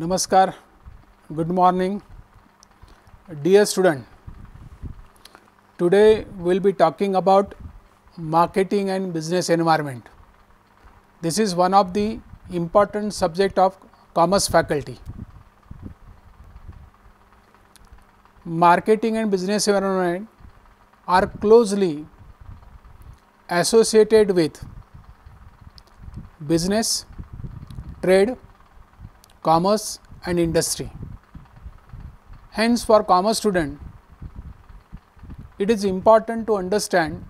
Namaskar, good morning. Dear student, today we will be talking about marketing and business environment. This is one of the important subject of commerce faculty. Marketing and business environment are closely associated with business, trade, commerce and industry. Hence, for commerce student, it is important to understand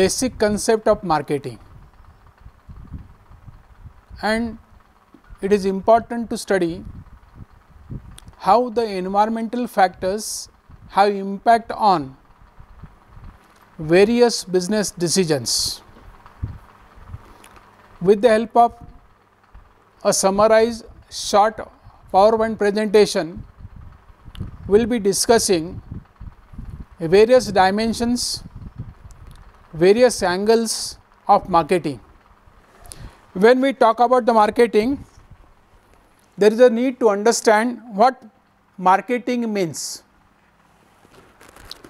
basic concept of marketing and it is important to study how the environmental factors have impact on various business decisions. With the help of a summarized short PowerPoint presentation will be discussing various dimensions, various angles of marketing. When we talk about the marketing, there is a need to understand what marketing means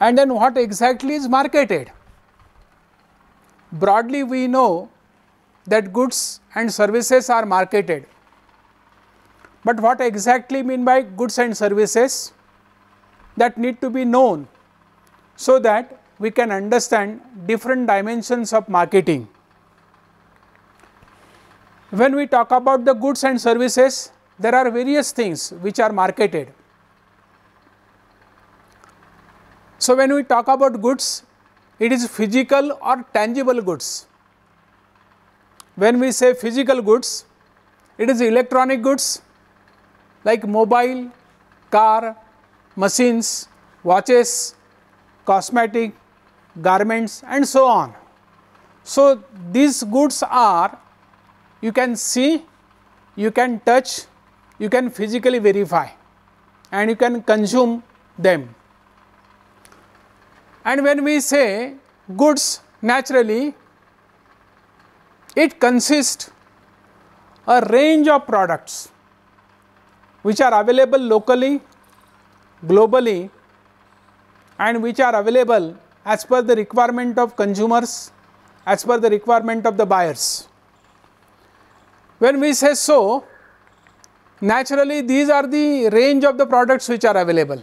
and then what exactly is marketed. Broadly we know that goods and services are marketed. But what exactly mean by goods and services? That need to be known so that we can understand different dimensions of marketing. When we talk about the goods and services, there are various things which are marketed. So, when we talk about goods, it is physical or tangible goods when we say physical goods, it is electronic goods like mobile, car, machines, watches, cosmetic, garments and so on. So, these goods are you can see, you can touch, you can physically verify and you can consume them. And when we say goods naturally it consists a range of products which are available locally, globally and which are available as per the requirement of consumers, as per the requirement of the buyers. When we say so, naturally these are the range of the products which are available.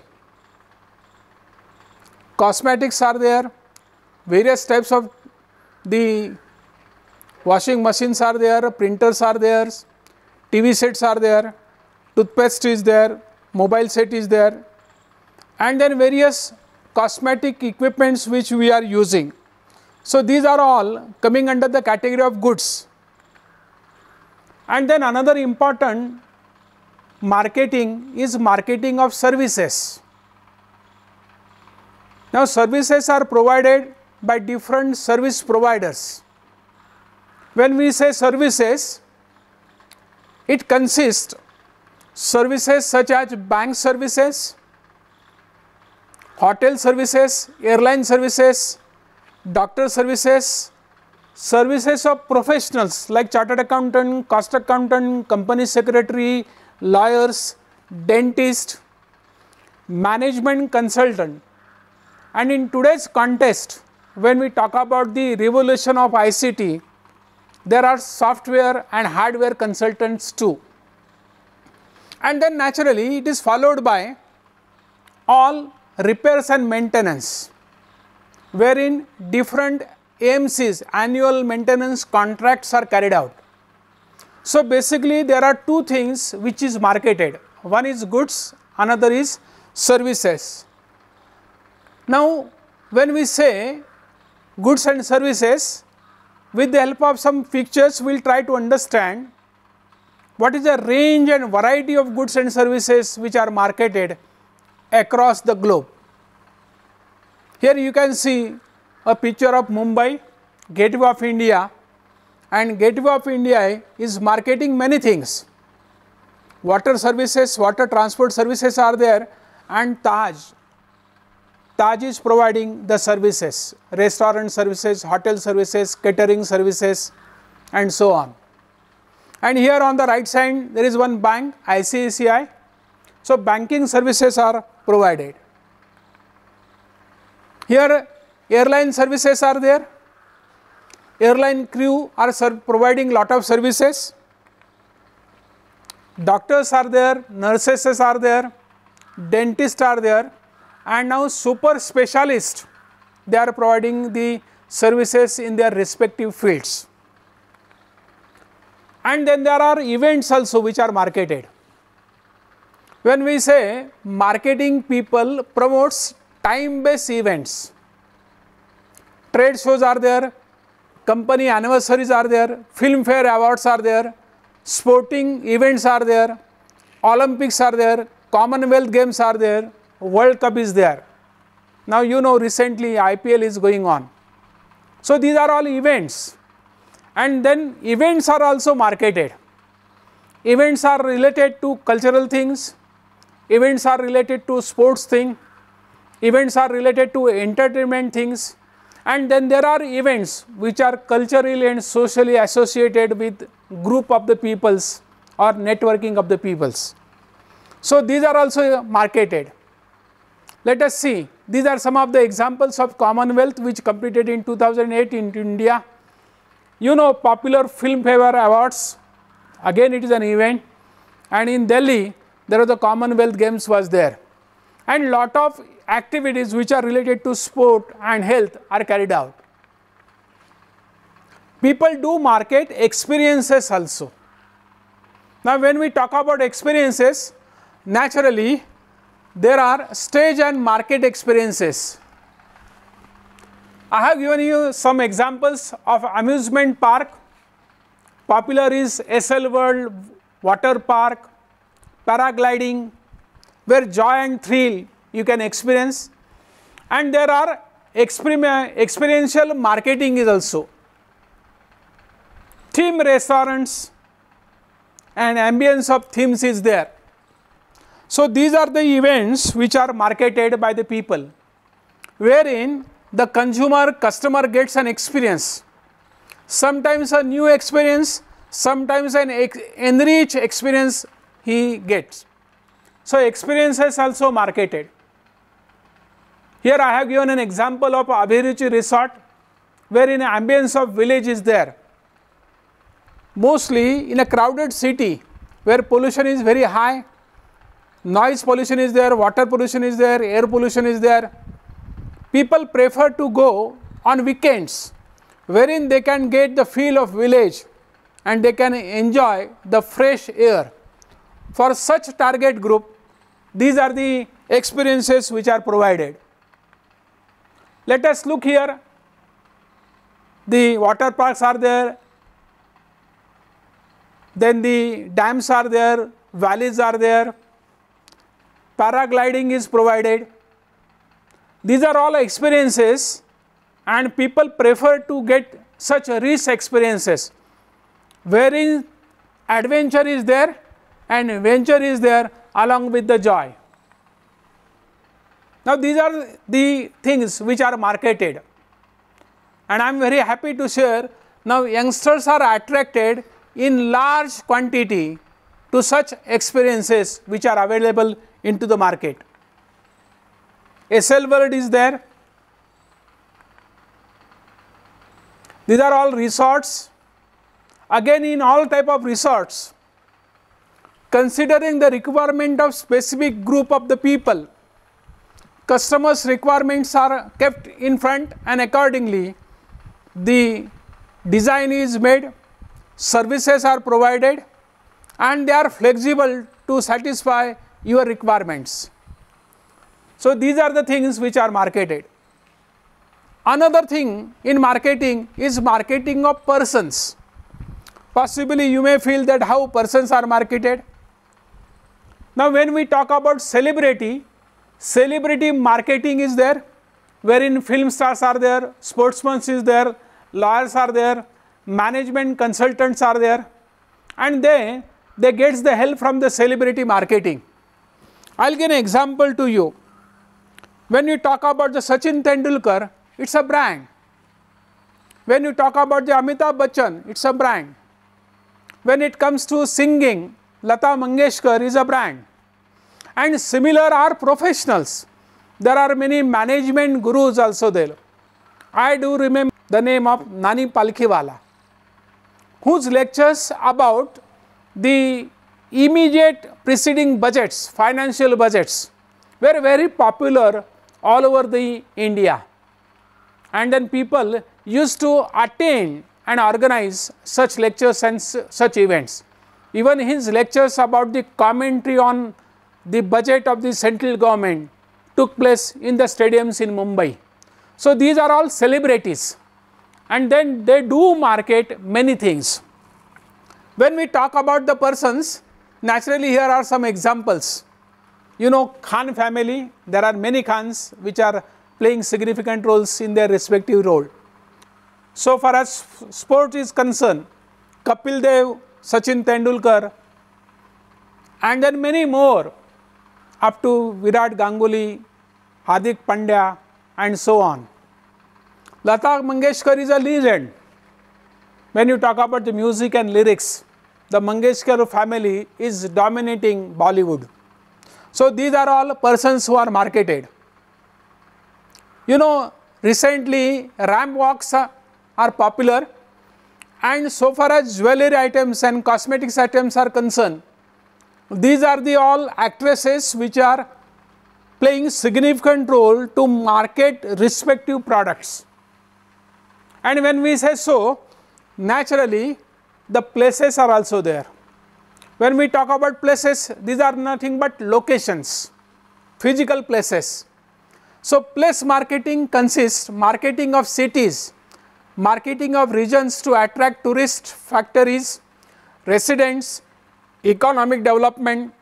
Cosmetics are there, various types of the washing machines are there, printers are there, TV sets are there, toothpaste is there, mobile set is there and then various cosmetic equipments which we are using. So, these are all coming under the category of goods. And then another important marketing is marketing of services. Now, services are provided by different service providers. When we say services, it consists services such as bank services, hotel services, airline services, doctor services, services of professionals like chartered accountant, cost accountant, company secretary, lawyers, dentist, management consultant. And in today's context, when we talk about the revolution of ICT, there are software and hardware consultants too. And then naturally it is followed by all repairs and maintenance wherein different AMCs annual maintenance contracts are carried out. So, basically there are two things which is marketed one is goods another is services. Now, when we say goods and services with the help of some pictures we will try to understand what is the range and variety of goods and services which are marketed across the globe. Here you can see a picture of Mumbai, Gateway of India and Gateway of India is marketing many things. Water services, water transport services are there and Taj Taj is providing the services, restaurant services, hotel services, catering services and so on. And here on the right side there is one bank ICICI. So, banking services are provided. Here airline services are there, airline crew are providing lot of services, doctors are there, nurses are there, dentists are there, and now super specialists they are providing the services in their respective fields. And then there are events also which are marketed. When we say marketing people promotes time based events, trade shows are there, company anniversaries are there, film fair awards are there, sporting events are there, Olympics are there, Commonwealth games are there, World Cup is there. Now you know recently IPL is going on. So these are all events and then events are also marketed. Events are related to cultural things, events are related to sports thing, events are related to entertainment things and then there are events which are culturally and socially associated with group of the peoples or networking of the peoples. So these are also marketed. Let us see, these are some of the examples of Commonwealth which competed in 2008 in India. You know popular film favor awards, again it is an event and in Delhi there was the Commonwealth games was there and lot of activities which are related to sport and health are carried out. People do market experiences also. Now, when we talk about experiences, naturally there are stage and market experiences. I have given you some examples of amusement park. Popular is SL World, water park, paragliding, where joy and thrill you can experience. And there are experiential marketing is also. Theme restaurants and ambience of themes is there. So, these are the events which are marketed by the people, wherein the consumer customer gets an experience, sometimes a new experience, sometimes an ex enriched experience he gets. So, experience is also marketed. Here I have given an example of Abhiruchi resort wherein an ambience of village is there. Mostly in a crowded city where pollution is very high, noise pollution is there, water pollution is there, air pollution is there. People prefer to go on weekends wherein they can get the feel of village and they can enjoy the fresh air. For such target group, these are the experiences which are provided. Let us look here, the water parks are there, then the dams are there, valleys are there, paragliding is provided. These are all experiences and people prefer to get such rich experiences wherein adventure is there and venture is there along with the joy. Now, these are the things which are marketed and I am very happy to share now youngsters are attracted in large quantity to such experiences which are available into the market. A sell word is there. These are all resorts. Again in all type of resorts, considering the requirement of specific group of the people, customers requirements are kept in front and accordingly the design is made, services are provided and they are flexible to satisfy your requirements. So, these are the things which are marketed. Another thing in marketing is marketing of persons. Possibly you may feel that how persons are marketed. Now, when we talk about celebrity, celebrity marketing is there, wherein film stars are there, sportsmen is there, lawyers are there, management consultants are there, and they, they gets the help from the celebrity marketing. I will give an example to you. When you talk about the Sachin Tendulkar, it's a brand. When you talk about the Amitabh Bachchan, it's a brand. When it comes to singing, Lata Mangeshkar is a brand. And similar are professionals. There are many management gurus also there. I do remember the name of Nani Palkhiwala, whose lectures about the immediate preceding budgets, financial budgets were very popular all over the India. And then people used to attend and organize such lectures and such events. Even his lectures about the commentary on the budget of the central government took place in the stadiums in Mumbai. So, these are all celebrities and then they do market many things. When we talk about the persons, Naturally, here are some examples. You know, Khan family, there are many Khans which are playing significant roles in their respective role. So far as sport is concerned, Kapil Dev, Sachin Tendulkar, and then many more up to Virat Ganguly, Hardik Pandya and so on. Lata Mangeshkar is a legend when you talk about the music and lyrics the Mangeshkar family is dominating Bollywood. So these are all persons who are marketed. You know, recently ramp walks are popular and so far as jewelry items and cosmetics items are concerned, these are the all actresses which are playing significant role to market respective products. And when we say so, naturally the places are also there. When we talk about places, these are nothing but locations, physical places. So, place marketing consists marketing of cities, marketing of regions to attract tourists, factories, residents, economic development,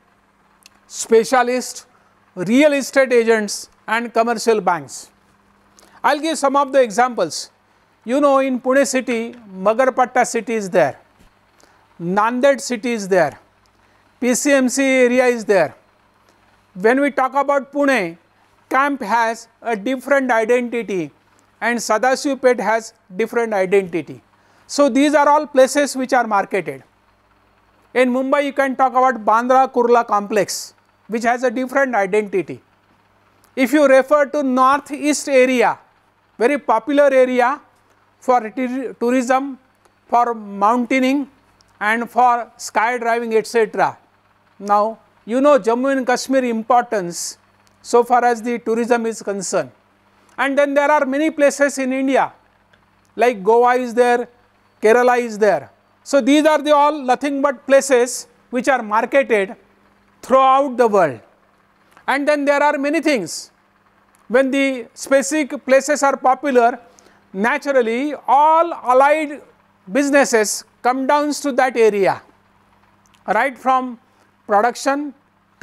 specialists, real estate agents and commercial banks. I will give some of the examples. You know in Pune city, Magarpatta city is there. Nanded city is there, PCMC area is there. When we talk about Pune, camp has a different identity and Sadasivpet has different identity. So, these are all places which are marketed. In Mumbai, you can talk about Bandra Kurla complex, which has a different identity. If you refer to northeast area, very popular area for tourism, for mountaineering, and for skydiving, etc. Now, you know Jammu and Kashmir importance so far as the tourism is concerned. And then there are many places in India like Goa is there, Kerala is there. So, these are the all nothing but places which are marketed throughout the world. And then there are many things. When the specific places are popular, naturally all allied businesses come downs to that area right from production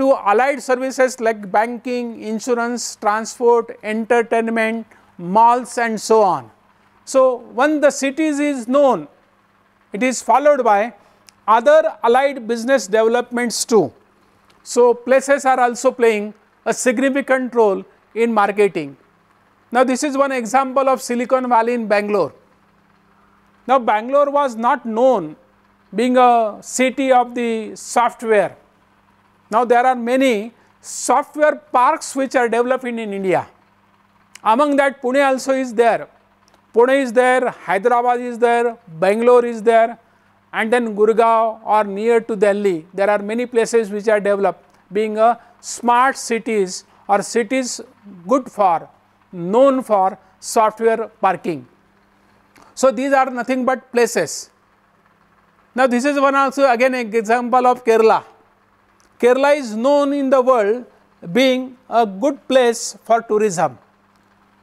to allied services like banking, insurance, transport, entertainment, malls and so on. So, when the cities is known, it is followed by other allied business developments too. So, places are also playing a significant role in marketing. Now, this is one example of Silicon Valley in Bangalore. Now, Bangalore was not known being a city of the software. Now, there are many software parks which are developing in, in India. Among that, Pune also is there. Pune is there, Hyderabad is there, Bangalore is there, and then Gurgaon or near to Delhi. There are many places which are developed being a smart cities or cities good for, known for software parking. So, these are nothing but places. Now, this is one also again example of Kerala. Kerala is known in the world being a good place for tourism.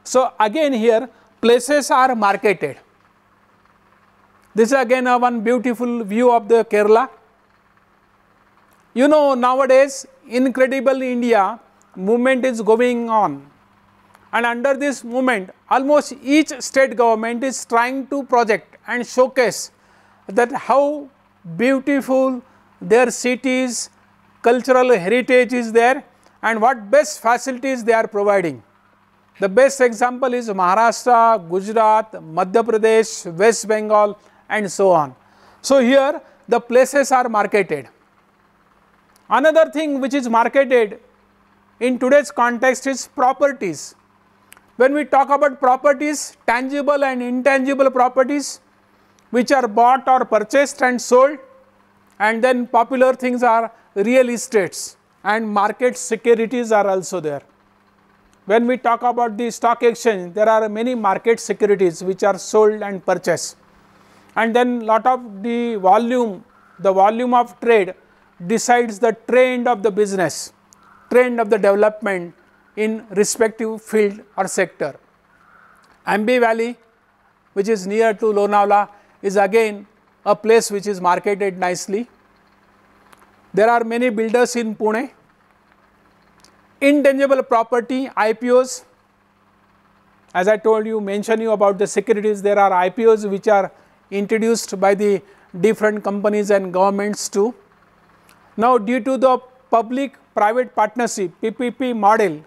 So, again here places are marketed. This is again a one beautiful view of the Kerala. You know nowadays incredible India movement is going on and under this movement almost each state government is trying to project and showcase that how beautiful their cities, cultural heritage is there and what best facilities they are providing. The best example is Maharashtra, Gujarat, Madhya Pradesh, West Bengal and so on. So, here the places are marketed. Another thing which is marketed in today's context is properties. When we talk about properties, tangible and intangible properties which are bought or purchased and sold and then popular things are real estates and market securities are also there. When we talk about the stock exchange, there are many market securities which are sold and purchased and then lot of the volume, the volume of trade decides the trend of the business, trend of the development in respective field or sector. Ambi Valley which is near to Lonavala is again a place which is marketed nicely. There are many builders in Pune. Intangible property IPOs as I told you mention you about the securities there are IPOs which are introduced by the different companies and governments too. Now due to the public private partnership PPP model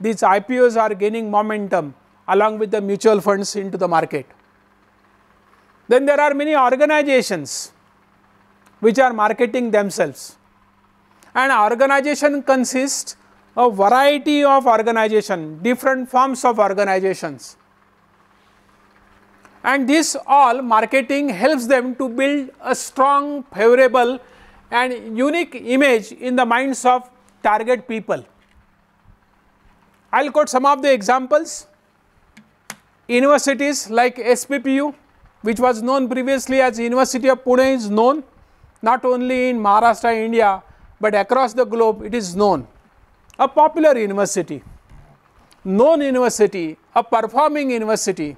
these IPOs are gaining momentum along with the mutual funds into the market. Then there are many organizations which are marketing themselves. An organization consists of variety of organization, different forms of organizations. And this all marketing helps them to build a strong, favorable and unique image in the minds of target people. I will quote some of the examples. Universities like SPPU, which was known previously as University of Pune is known not only in Maharashtra, India, but across the globe it is known. A popular university, known university, a performing university,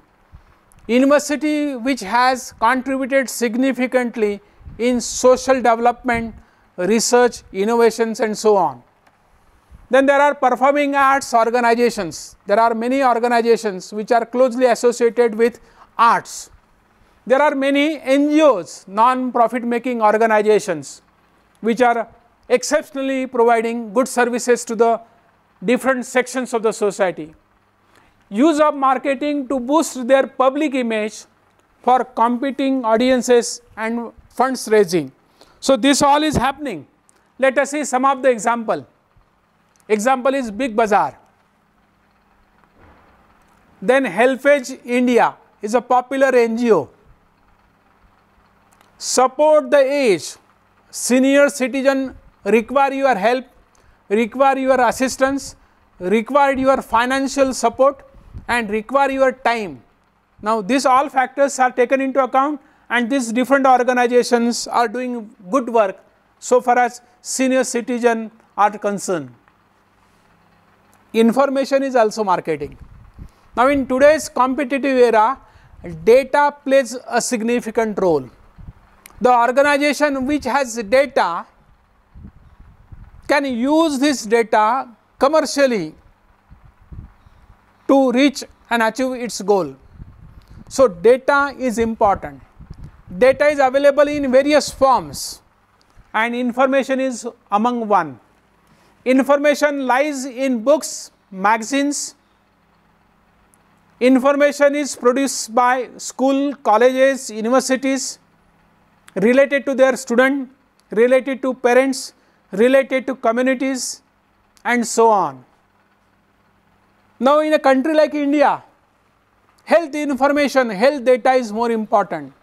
university which has contributed significantly in social development, research, innovations and so on. Then there are performing arts organizations. There are many organizations which are closely associated with arts. There are many NGOs, non-profit making organizations, which are exceptionally providing good services to the different sections of the society. Use of marketing to boost their public image for competing audiences and funds raising. So, this all is happening. Let us see some of the example. Example is Big Bazaar. Then Helpage India is a popular NGO. Support the age. Senior citizen require your help, require your assistance, require your financial support and require your time. Now, these all factors are taken into account and these different organizations are doing good work so far as senior citizen are concerned. Information is also marketing. Now, in today's competitive era, data plays a significant role. The organization which has data can use this data commercially to reach and achieve its goal. So, data is important. Data is available in various forms and information is among one. Information lies in books, magazines. Information is produced by school, colleges, universities related to their student, related to parents, related to communities and so on. Now, in a country like India, health information, health data is more important.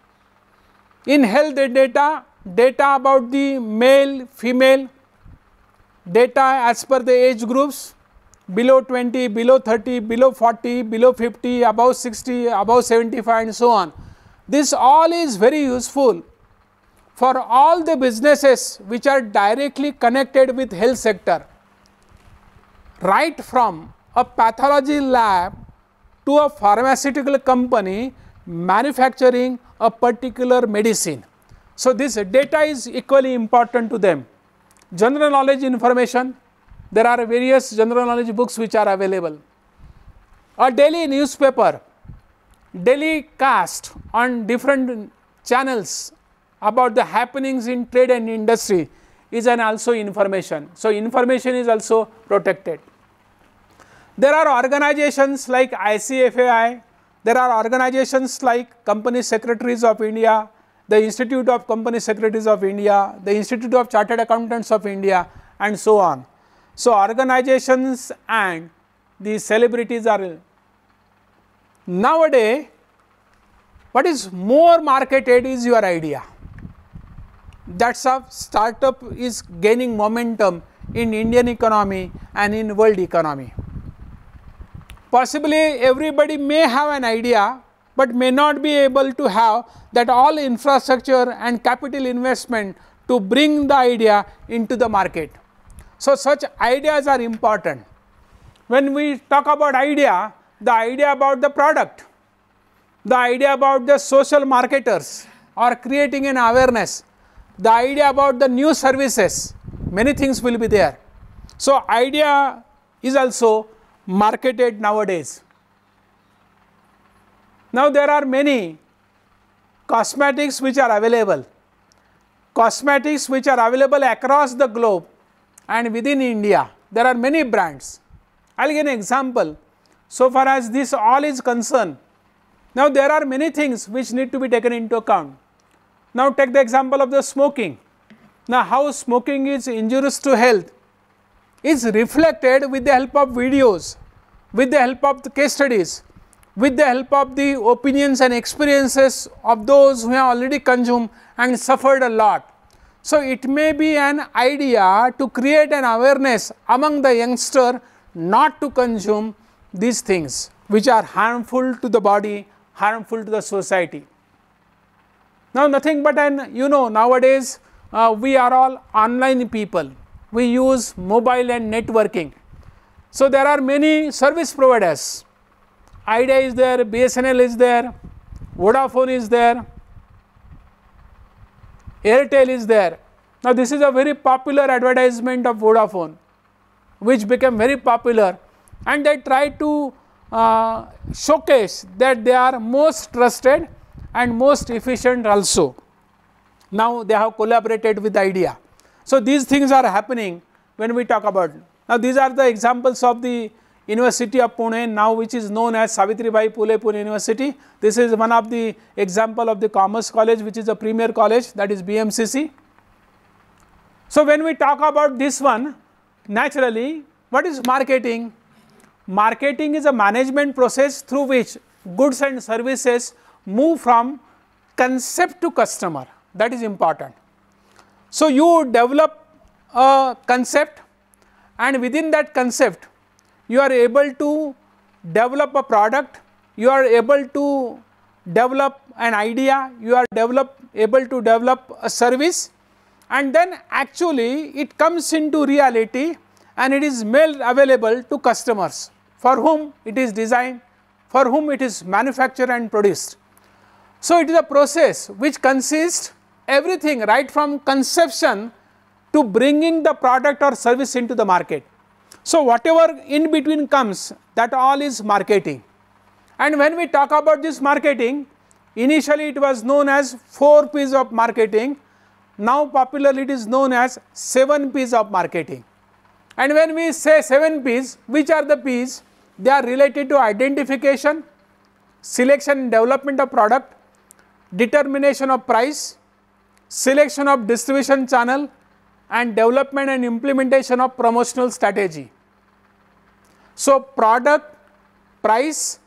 In health data, data about the male, female, data as per the age groups below 20, below 30, below 40, below 50, above 60, above 75 and so on. This all is very useful for all the businesses which are directly connected with health sector, right from a pathology lab to a pharmaceutical company manufacturing a particular medicine. So, this data is equally important to them general knowledge information, there are various general knowledge books which are available. A daily newspaper, daily cast on different channels about the happenings in trade and industry is an also information. So, information is also protected. There are organizations like ICFAI, there are organizations like Company Secretaries of India, the Institute of Company Secretaries of India, the Institute of Chartered Accountants of India and so on. So, organizations and the celebrities are nowadays what is more marketed is your idea. That's how startup is gaining momentum in Indian economy and in world economy. Possibly everybody may have an idea but may not be able to have that all infrastructure and capital investment to bring the idea into the market. So, such ideas are important. When we talk about idea, the idea about the product, the idea about the social marketers or creating an awareness, the idea about the new services, many things will be there. So, idea is also marketed nowadays. Now, there are many cosmetics which are available, cosmetics which are available across the globe and within India. There are many brands. I will give an example so far as this all is concerned. Now, there are many things which need to be taken into account. Now, take the example of the smoking. Now, how smoking is injurious to health is reflected with the help of videos, with the help of the case studies, with the help of the opinions and experiences of those who have already consumed and suffered a lot. So, it may be an idea to create an awareness among the youngster not to consume these things which are harmful to the body, harmful to the society. Now, nothing but an you know nowadays uh, we are all online people, we use mobile and networking. So, there are many service providers Idea is there, BSNL is there, Vodafone is there, Airtel is there. Now, this is a very popular advertisement of Vodafone, which became very popular and they try to uh, showcase that they are most trusted and most efficient also. Now, they have collaborated with IDEA. So, these things are happening when we talk about. Now, these are the examples of the University of Pune now which is known as Savitribai Pule Pune University. This is one of the example of the Commerce College which is a premier college that is BMCC. So, when we talk about this one naturally what is marketing? Marketing is a management process through which goods and services move from concept to customer that is important. So, you develop a concept and within that concept you are able to develop a product, you are able to develop an idea, you are develop able to develop a service and then actually it comes into reality and it is made available to customers for whom it is designed, for whom it is manufactured and produced. So, it is a process which consists everything right from conception to bringing the product or service into the market. So, whatever in between comes that all is marketing and when we talk about this marketing initially it was known as 4 P's of marketing now popularly it is known as 7 P's of marketing and when we say 7 P's which are the P's they are related to identification, selection and development of product, determination of price, selection of distribution channel, and development and implementation of promotional strategy. So, product, price,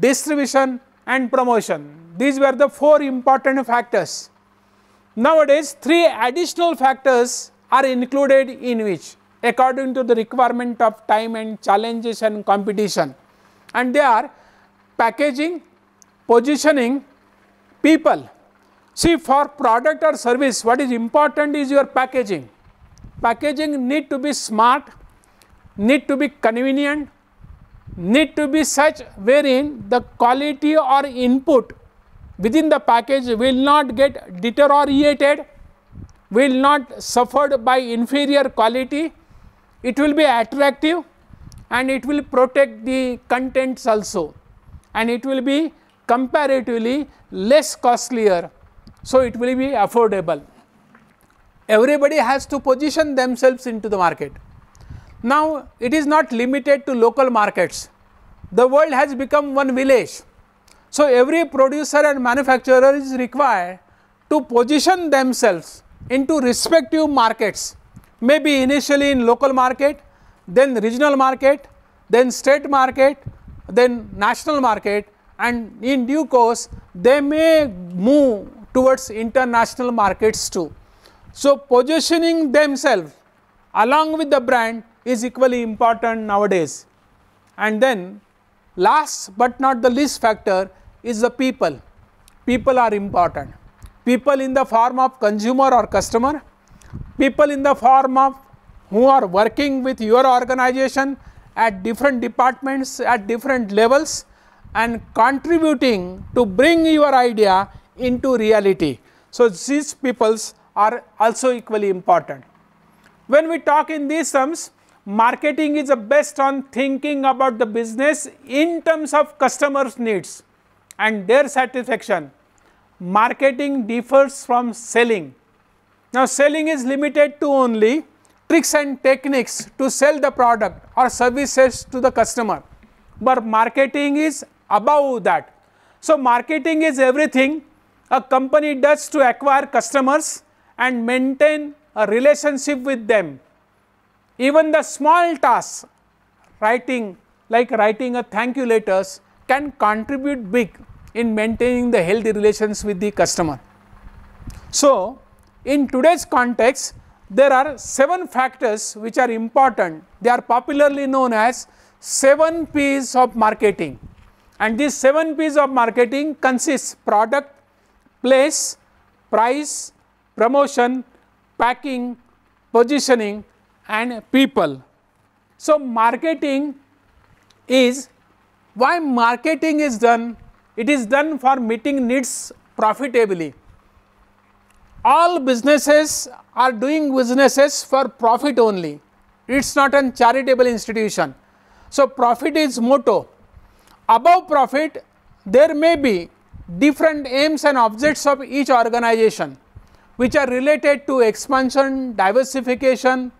distribution and promotion, these were the four important factors. Nowadays, three additional factors are included in which according to the requirement of time and challenges and competition and they are packaging, positioning, people. See for product or service what is important is your packaging packaging need to be smart, need to be convenient, need to be such wherein the quality or input within the package will not get deteriorated, will not suffered by inferior quality, it will be attractive and it will protect the contents also and it will be comparatively less costlier. So, it will be affordable everybody has to position themselves into the market. Now, it is not limited to local markets. The world has become one village. So, every producer and manufacturer is required to position themselves into respective markets, maybe initially in local market, then regional market, then state market, then national market and in due course they may move towards international markets too. So, positioning themselves along with the brand is equally important nowadays. And then last but not the least factor is the people. People are important. People in the form of consumer or customer, people in the form of who are working with your organization at different departments, at different levels and contributing to bring your idea into reality. So, these peoples are also equally important. When we talk in these terms, marketing is based on thinking about the business in terms of customers needs and their satisfaction. Marketing differs from selling. Now, selling is limited to only tricks and techniques to sell the product or services to the customer, but marketing is above that. So, marketing is everything a company does to acquire customers and maintain a relationship with them. Even the small tasks, writing like writing a thank you letters can contribute big in maintaining the healthy relations with the customer. So, in today's context, there are 7 factors which are important. They are popularly known as 7 P's of marketing. And these 7 P's of marketing consists product, place, price, promotion, packing, positioning and people. So, marketing is why marketing is done? It is done for meeting needs profitably. All businesses are doing businesses for profit only. It is not a charitable institution. So, profit is motto. Above profit, there may be different aims and objects of each organization which are related to expansion, diversification,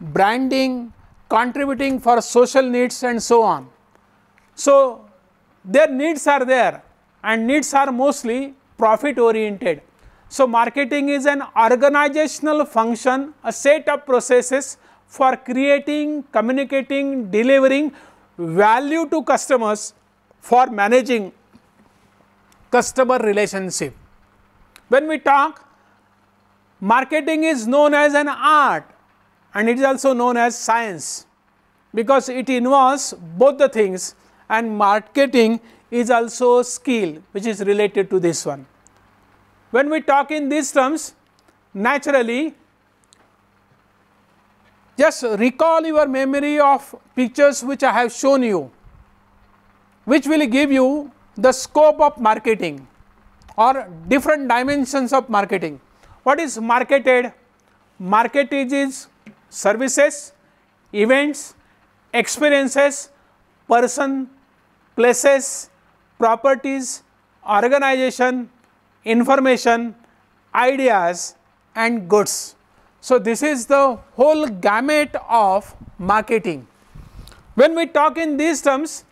branding, contributing for social needs and so on. So, their needs are there and needs are mostly profit oriented. So, marketing is an organizational function, a set of processes for creating, communicating, delivering value to customers for managing customer relationship. When we talk Marketing is known as an art and it is also known as science because it involves both the things and marketing is also a skill which is related to this one. When we talk in these terms, naturally just recall your memory of pictures which I have shown you, which will give you the scope of marketing or different dimensions of marketing. What is marketed? Market is services, events, experiences, person, places, properties, organization, information, ideas and goods. So, this is the whole gamut of marketing. When we talk in these terms,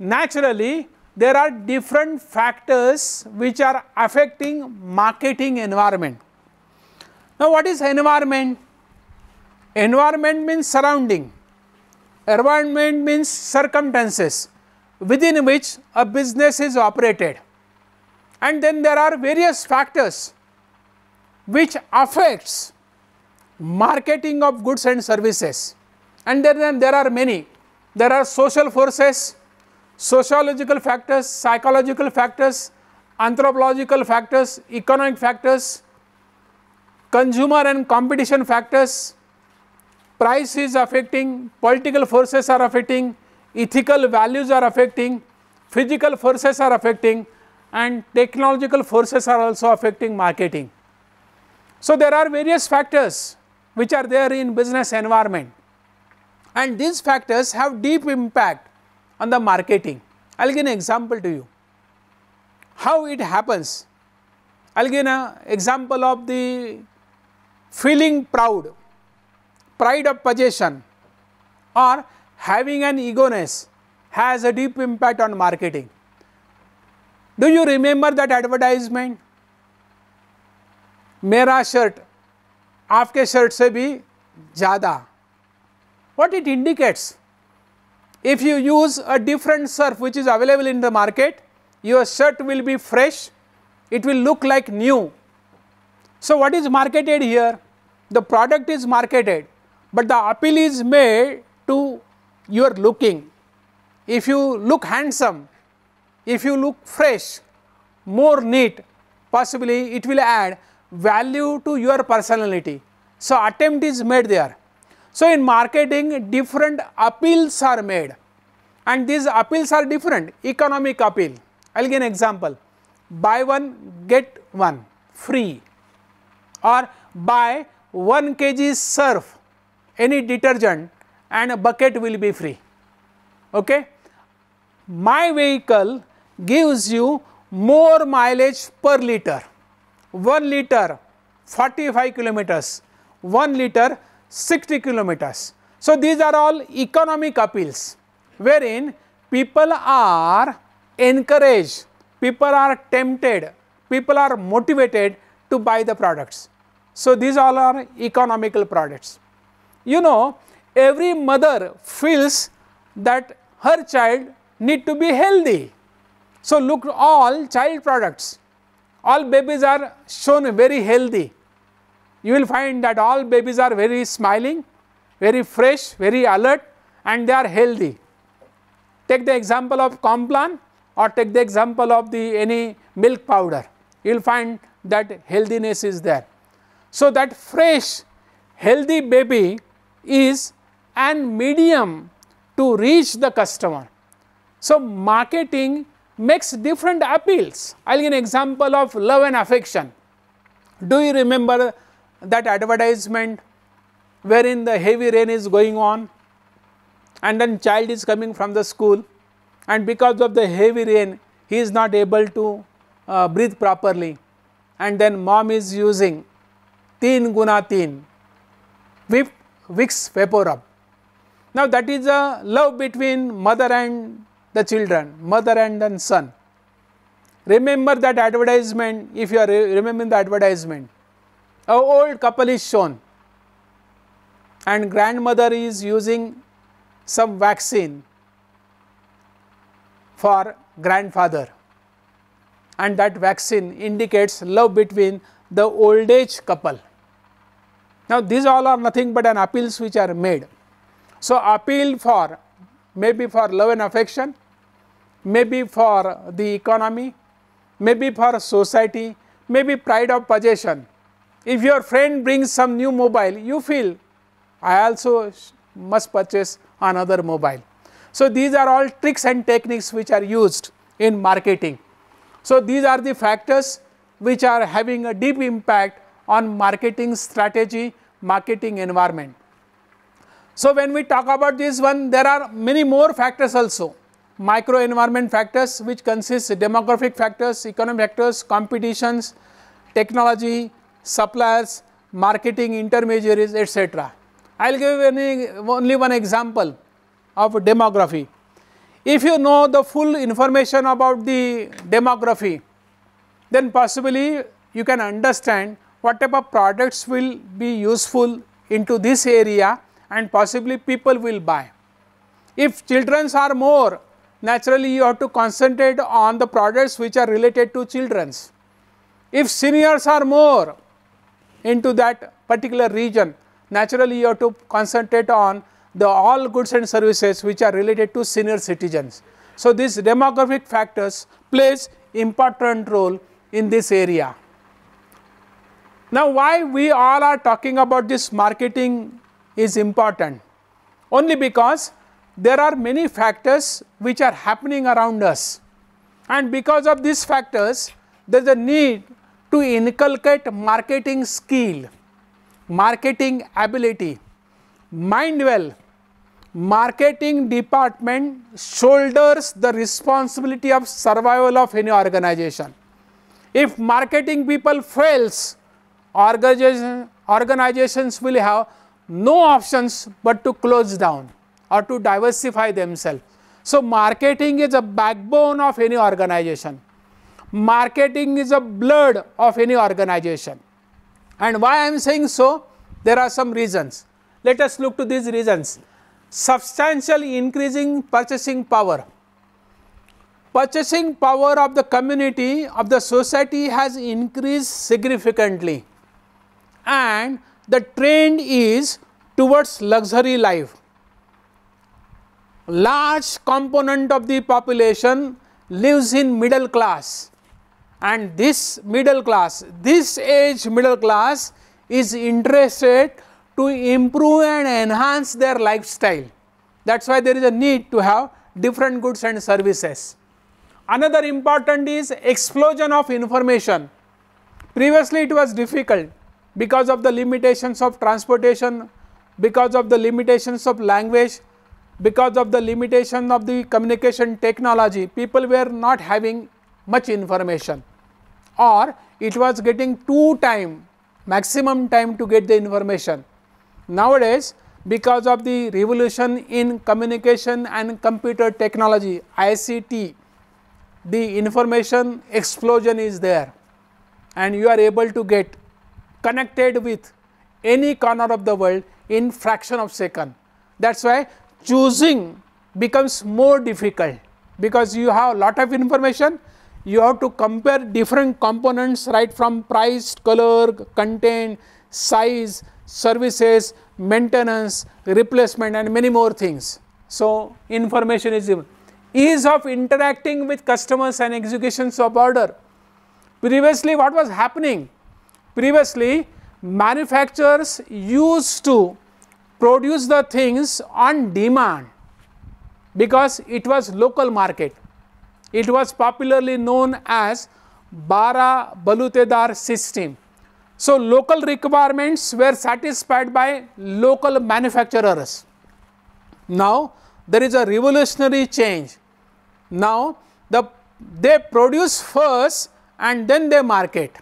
naturally there are different factors which are affecting marketing environment. Now, what is environment? Environment means surrounding, environment means circumstances within which a business is operated. And then there are various factors which affects marketing of goods and services. And then there are many. There are social forces, sociological factors, psychological factors, anthropological factors, economic factors, consumer and competition factors, price is affecting, political forces are affecting, ethical values are affecting, physical forces are affecting and technological forces are also affecting marketing. So, there are various factors which are there in business environment and these factors have deep impact on the marketing. I will give an example to you. How it happens? I will give an example of the feeling proud, pride of possession or having an egoness has a deep impact on marketing. Do you remember that advertisement? मेरा shirt, आपके shirt, से भी ज़्यादा what it indicates. If you use a different surf which is available in the market, your shirt will be fresh, it will look like new so, what is marketed here? The product is marketed, but the appeal is made to your looking. If you look handsome, if you look fresh, more neat, possibly it will add value to your personality. So, attempt is made there. So, in marketing different appeals are made and these appeals are different economic appeal. I will give an example buy one get one free or buy 1 kg surf any detergent and a bucket will be free. Okay. My vehicle gives you more mileage per liter, 1 liter 45 kilometers, 1 liter 60 kilometers. So, these are all economic appeals wherein people are encouraged, people are tempted, people are motivated to buy the products. So, these all are economical products. You know, every mother feels that her child need to be healthy. So, look all child products, all babies are shown very healthy. You will find that all babies are very smiling, very fresh, very alert and they are healthy. Take the example of Complan or take the example of the any milk powder, you will find that healthiness is there. So, that fresh healthy baby is an medium to reach the customer. So, marketing makes different appeals. I will give an example of love and affection. Do you remember that advertisement wherein the heavy rain is going on and then child is coming from the school and because of the heavy rain he is not able to uh, breathe properly and then mom is using Three गुना तीन विप विक्स Now that is a love between mother and the children, mother and then son. Remember that advertisement if you are remembering the advertisement. A old couple is shown and grandmother is using some vaccine for grandfather and that vaccine indicates love between the old age couple. Now, these all are nothing but an appeals which are made. So, appeal for maybe for love and affection, maybe for the economy, maybe for society, maybe pride of possession. If your friend brings some new mobile, you feel I also must purchase another mobile. So, these are all tricks and techniques which are used in marketing. So, these are the factors which are having a deep impact on marketing strategy, marketing environment. So, when we talk about this one, there are many more factors also. Micro environment factors which consists demographic factors, economic factors, competitions, technology, suppliers, marketing intermediaries, etc. I will give any, only one example of demography. If you know the full information about the demography, then possibly you can understand what type of products will be useful into this area and possibly people will buy. If children's are more, naturally you have to concentrate on the products which are related to children's. If seniors are more into that particular region, naturally you have to concentrate on the all goods and services which are related to senior citizens. So, these demographic factors plays important role in this area. Now, why we all are talking about this marketing is important? Only because there are many factors which are happening around us and because of these factors there is a need to inculcate marketing skill, marketing ability. Mind well, marketing department shoulders the responsibility of survival of any organization. If marketing people fails, organizations will have no options but to close down or to diversify themselves. So, marketing is a backbone of any organization. Marketing is a blood of any organization. And why I am saying so? There are some reasons. Let us look to these reasons. Substantial increasing purchasing power. Purchasing power of the community, of the society has increased significantly and the trend is towards luxury life. Large component of the population lives in middle class and this middle class, this age middle class is interested to improve and enhance their lifestyle. That is why there is a need to have different goods and services. Another important is explosion of information. Previously it was difficult because of the limitations of transportation, because of the limitations of language, because of the limitation of the communication technology, people were not having much information or it was getting two time maximum time to get the information. Nowadays, because of the revolution in communication and computer technology ICT, the information explosion is there and you are able to get connected with any corner of the world in fraction of second. That is why choosing becomes more difficult because you have lot of information, you have to compare different components right from price, color, content, size, services, maintenance, replacement and many more things. So, information is ease of interacting with customers and executions of order. Previously what was happening? Previously, manufacturers used to produce the things on demand because it was local market. It was popularly known as Bara Balutedar system. So, local requirements were satisfied by local manufacturers. Now, there is a revolutionary change. Now, the, they produce first and then they market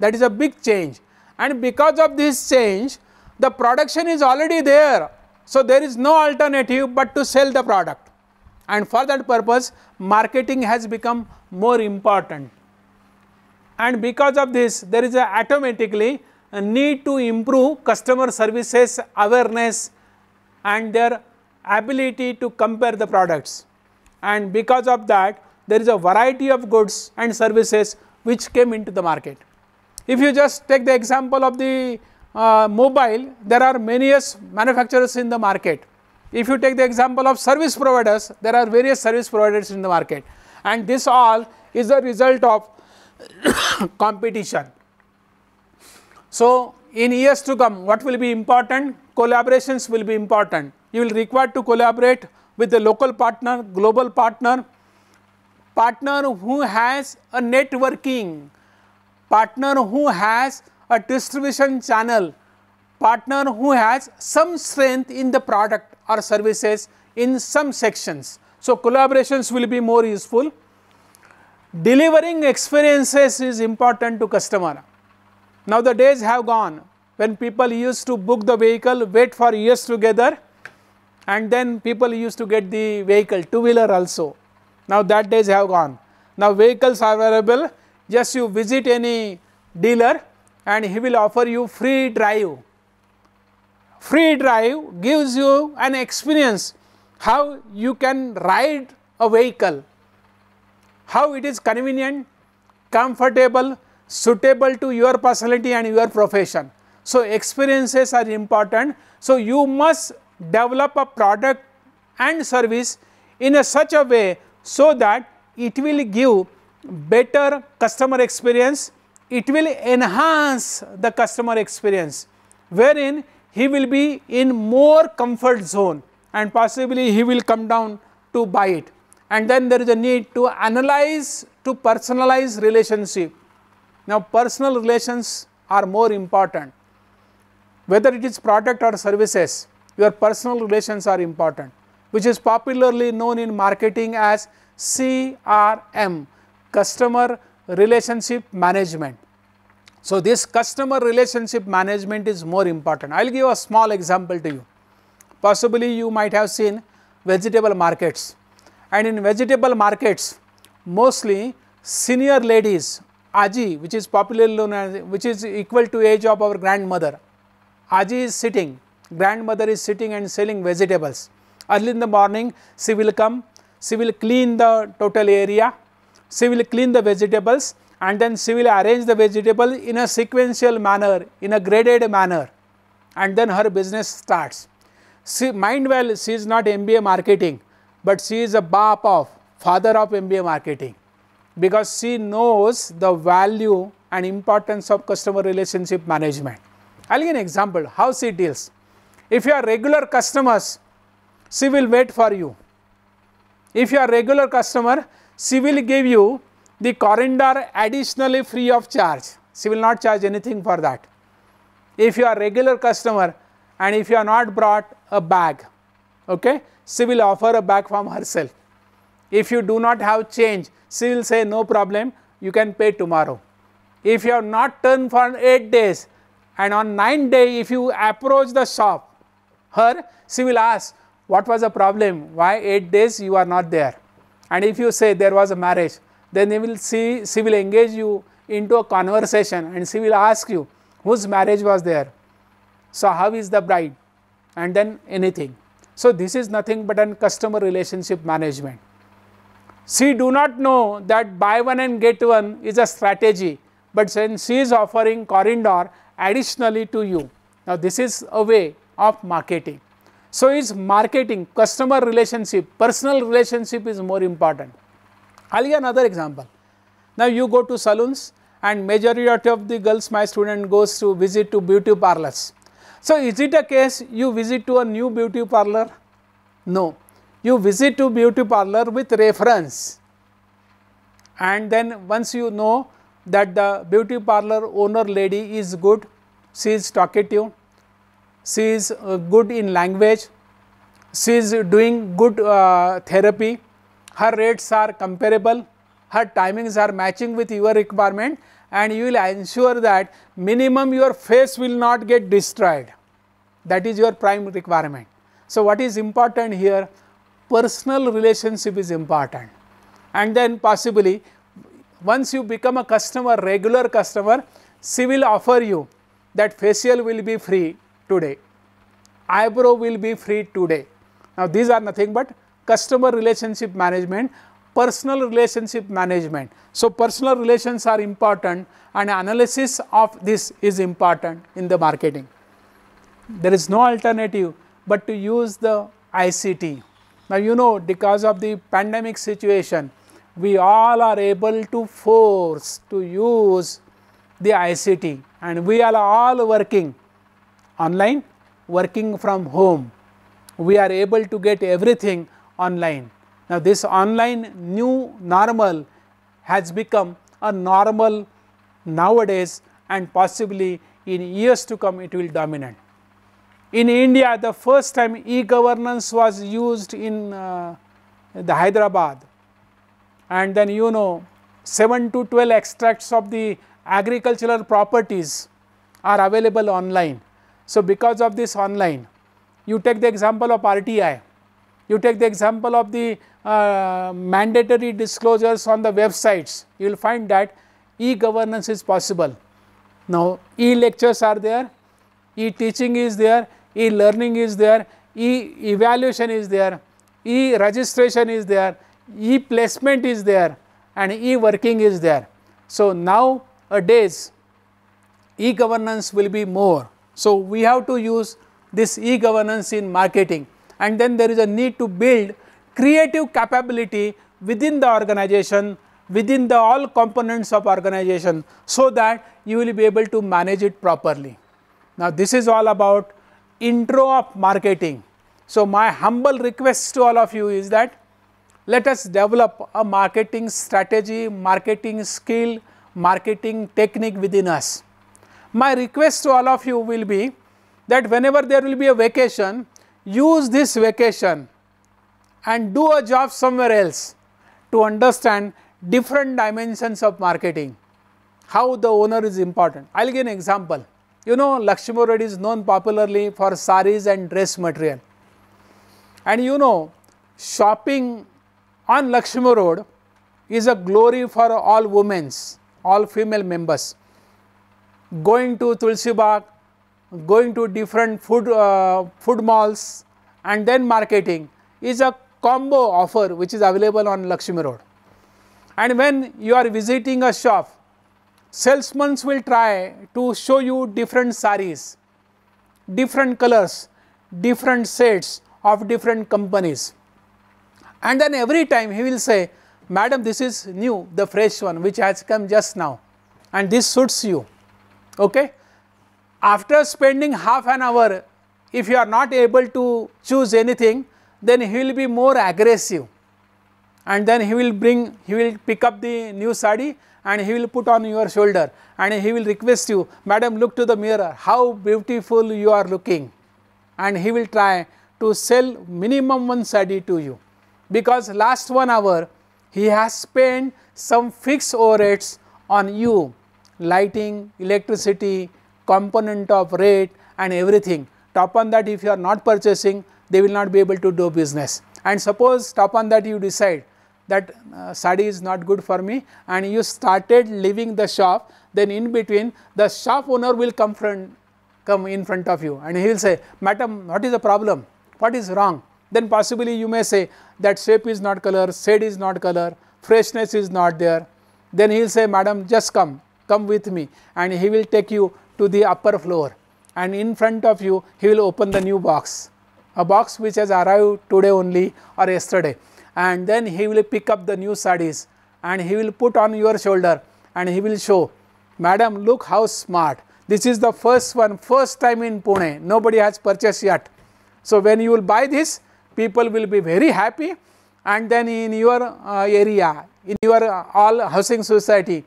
that is a big change and because of this change the production is already there. So, there is no alternative but to sell the product and for that purpose marketing has become more important and because of this there is a automatically a need to improve customer services awareness and their ability to compare the products and because of that there is a variety of goods and services which came into the market. If you just take the example of the uh, mobile, there are many manufacturers in the market. If you take the example of service providers, there are various service providers in the market and this all is the result of competition. So, in years to come what will be important? Collaborations will be important. You will require to collaborate with the local partner, global partner, partner who has a networking partner who has a distribution channel, partner who has some strength in the product or services in some sections. So, collaborations will be more useful. Delivering experiences is important to customer. Now, the days have gone when people used to book the vehicle, wait for years together and then people used to get the vehicle, two wheeler also. Now, that days have gone. Now, vehicles are available just you visit any dealer and he will offer you free drive. Free drive gives you an experience how you can ride a vehicle, how it is convenient, comfortable, suitable to your personality and your profession. So, experiences are important. So, you must develop a product and service in a such a way so that it will give better customer experience, it will enhance the customer experience wherein he will be in more comfort zone and possibly he will come down to buy it. And then there is a need to analyze to personalize relationship. Now personal relations are more important whether it is product or services your personal relations are important which is popularly known in marketing as CRM customer relationship management. So, this customer relationship management is more important. I will give a small example to you. Possibly you might have seen vegetable markets and in vegetable markets mostly senior ladies Aji which is popularly known as which is equal to age of our grandmother. Aji is sitting, grandmother is sitting and selling vegetables. Early in the morning she will come, she will clean the total area she will clean the vegetables and then she will arrange the vegetable in a sequential manner, in a graded manner and then her business starts. She, mind well, she is not MBA marketing, but she is a BAP of, father of MBA marketing because she knows the value and importance of customer relationship management. I will give an example how she deals. If you are regular customers, she will wait for you. If you are regular customer, she will give you the coriander additionally free of charge. She will not charge anything for that. If you are regular customer and if you are not brought a bag, okay, she will offer a bag from herself. If you do not have change, she will say no problem, you can pay tomorrow. If you have not turned for 8 days and on 9 day if you approach the shop, her, she will ask what was the problem, why 8 days you are not there and if you say there was a marriage then they will see she will engage you into a conversation and she will ask you whose marriage was there so how is the bride and then anything so this is nothing but an customer relationship management she do not know that buy one and get one is a strategy but then she is offering corridor additionally to you now this is a way of marketing so, is marketing, customer relationship, personal relationship is more important. I will give another example. Now, you go to saloons and majority of the girls my student goes to visit to beauty parlors. So, is it a case you visit to a new beauty parlor? No, you visit to beauty parlor with reference and then once you know that the beauty parlor owner lady is good, she is talkative, she is uh, good in language, she is doing good uh, therapy, her rates are comparable, her timings are matching with your requirement and you will ensure that minimum your face will not get destroyed. That is your prime requirement. So, what is important here? Personal relationship is important and then possibly once you become a customer, regular customer, she will offer you that facial will be free today. Eyebrow will be free today. Now, these are nothing but customer relationship management, personal relationship management. So, personal relations are important and analysis of this is important in the marketing. There is no alternative but to use the ICT. Now, you know because of the pandemic situation, we all are able to force to use the ICT and we are all working online, working from home. We are able to get everything online. Now, this online new normal has become a normal nowadays and possibly in years to come it will dominate. In India, the first time e-governance was used in uh, the Hyderabad and then you know 7 to 12 extracts of the agricultural properties are available online. So, because of this online, you take the example of RTI, you take the example of the uh, mandatory disclosures on the websites, you will find that e-governance is possible. Now, e-lectures are there, e-teaching is there, e-learning is there, e-evaluation is there, e-registration is there, e-placement is there and e-working is there. So, now a days e-governance will be more so, we have to use this e-governance in marketing and then there is a need to build creative capability within the organization, within the all components of organization so that you will be able to manage it properly. Now, this is all about intro of marketing. So, my humble request to all of you is that let us develop a marketing strategy, marketing skill, marketing technique within us. My request to all of you will be that whenever there will be a vacation, use this vacation and do a job somewhere else to understand different dimensions of marketing, how the owner is important. I will give an example. You know, Lakshmi Reddy is known popularly for saris and dress material. And you know, shopping on Lakshmi Road is a glory for all women's, all female members going to Tulsi Bagh, going to different food, uh, food malls and then marketing is a combo offer which is available on Lakshmi Road. And when you are visiting a shop, salesmen will try to show you different saris, different colors, different sets of different companies. And then every time he will say, Madam, this is new, the fresh one which has come just now and this suits you okay. After spending half an hour, if you are not able to choose anything, then he will be more aggressive and then he will bring, he will pick up the new sari and he will put on your shoulder and he will request you, madam look to the mirror, how beautiful you are looking and he will try to sell minimum one sari to you because last one hour he has spent some fixed overheads on you lighting, electricity, component of rate and everything. Top on that if you are not purchasing, they will not be able to do business. And suppose top on that you decide that uh, is not good for me and you started leaving the shop, then in between the shop owner will come, front, come in front of you and he will say, madam what is the problem, what is wrong? Then possibly you may say that shape is not color, shade is not color, freshness is not there. Then he will say, madam just come, come with me and he will take you to the upper floor and in front of you he will open the new box a box which has arrived today only or yesterday and then he will pick up the new sarees and he will put on your shoulder and he will show madam look how smart this is the first one first time in Pune nobody has purchased yet. So when you will buy this people will be very happy and then in your uh, area in your uh, all housing society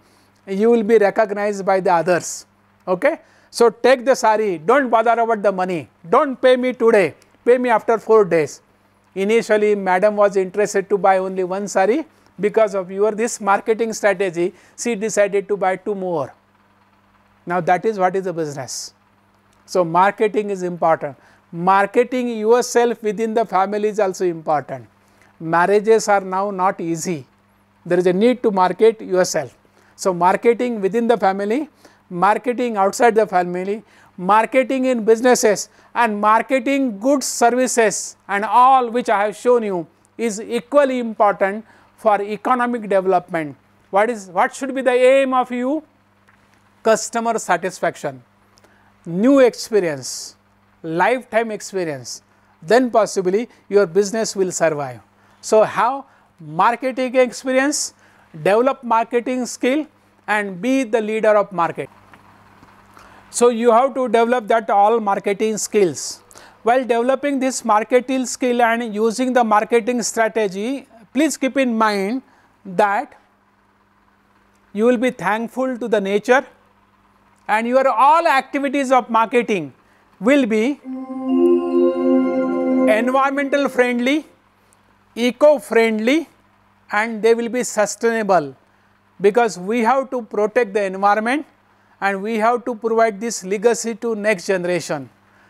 you will be recognized by the others. Okay? So, take the sari, do not bother about the money, do not pay me today, pay me after 4 days. Initially, madam was interested to buy only one sari because of your this marketing strategy, she decided to buy two more. Now, that is what is the business. So, marketing is important. Marketing yourself within the family is also important. Marriages are now not easy. There is a need to market yourself. So, marketing within the family, marketing outside the family, marketing in businesses and marketing goods services and all which I have shown you is equally important for economic development. What is what should be the aim of you? Customer satisfaction, new experience, lifetime experience, then possibly your business will survive. So, how marketing experience, develop marketing skill and be the leader of market. So you have to develop that all marketing skills. While developing this marketing skill and using the marketing strategy, please keep in mind that you will be thankful to the nature and your all activities of marketing will be environmental friendly, eco friendly and they will be sustainable because we have to protect the environment and we have to provide this legacy to next generation.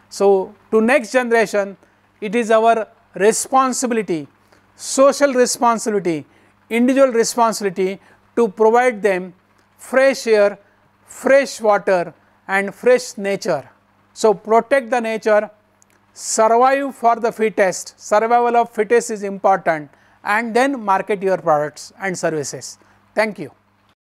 So, to next generation it is our responsibility, social responsibility, individual responsibility to provide them fresh air, fresh water and fresh nature. So, protect the nature, survive for the fittest, survival of fittest is important and then market your products and services. Thank you.